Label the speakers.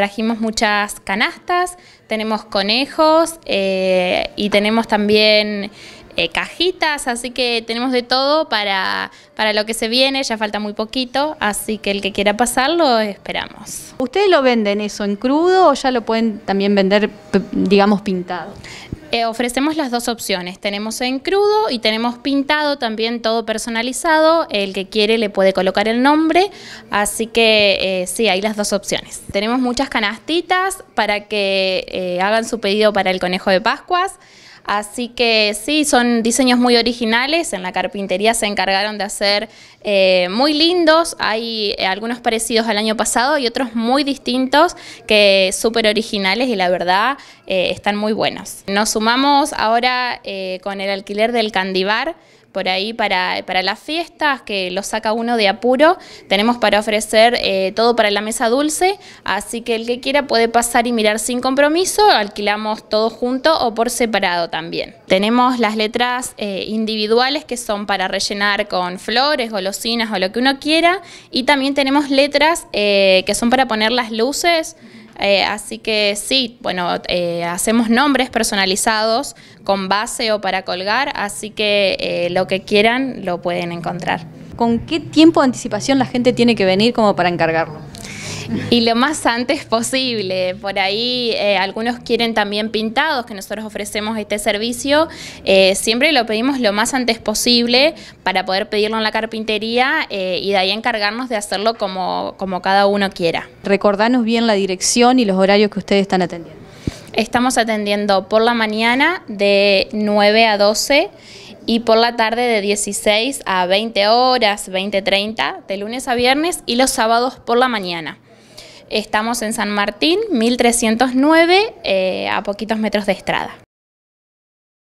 Speaker 1: Trajimos muchas canastas, tenemos conejos eh, y tenemos también eh, cajitas, así que tenemos de todo para, para lo que se viene, ya falta muy poquito, así que el que quiera pasarlo, esperamos. ¿Ustedes lo venden eso en crudo o ya lo pueden también vender, digamos, pintado? Eh, ofrecemos las dos opciones, tenemos en crudo y tenemos pintado también todo personalizado, el que quiere le puede colocar el nombre, así que eh, sí, hay las dos opciones. Tenemos muchas canastitas para que eh, hagan su pedido para el conejo de Pascuas. Así que sí, son diseños muy originales. En la carpintería se encargaron de hacer eh, muy lindos. Hay eh, algunos parecidos al año pasado y otros muy distintos que súper originales y la verdad eh, están muy buenos. Nos sumamos ahora con el alquiler del Candibar por ahí para, las fiestas, que lo saca uno de apuro. Tenemos para ofrecer todo para la mesa dulce, así que el que quiera puede pasar y mirar sin compromiso, alquilamos todo junto o por separado también. Tenemos las letras eh, individuales que son para rellenar con flores, golosinas o lo que uno quiera. Y también tenemos letras eh, que son para poner las luces. Eh, así que sí, bueno, hacemos nombres personalizados con base o para colgar, así que lo que quieran lo pueden encontrar. ¿Con qué tiempo de anticipación la gente tiene que venir como para encargarlo? Y lo más antes posible. Por ahí eh, algunos quieren también pintados, que nosotros ofrecemos este servicio. Eh, siempre lo pedimos lo más antes posible para poder pedirlo en la carpintería eh, y de ahí encargarnos de hacerlo como, como cada uno quiera. Recordanos bien la dirección y los horarios que ustedes están atendiendo. Estamos atendiendo por la mañana de 9 a 12 y por la tarde de 16 a 20 horas, 20, 30, de lunes a viernes y los sábados por la mañana. Estamos en San Martín, 1309, eh, a poquitos metros de Estrada.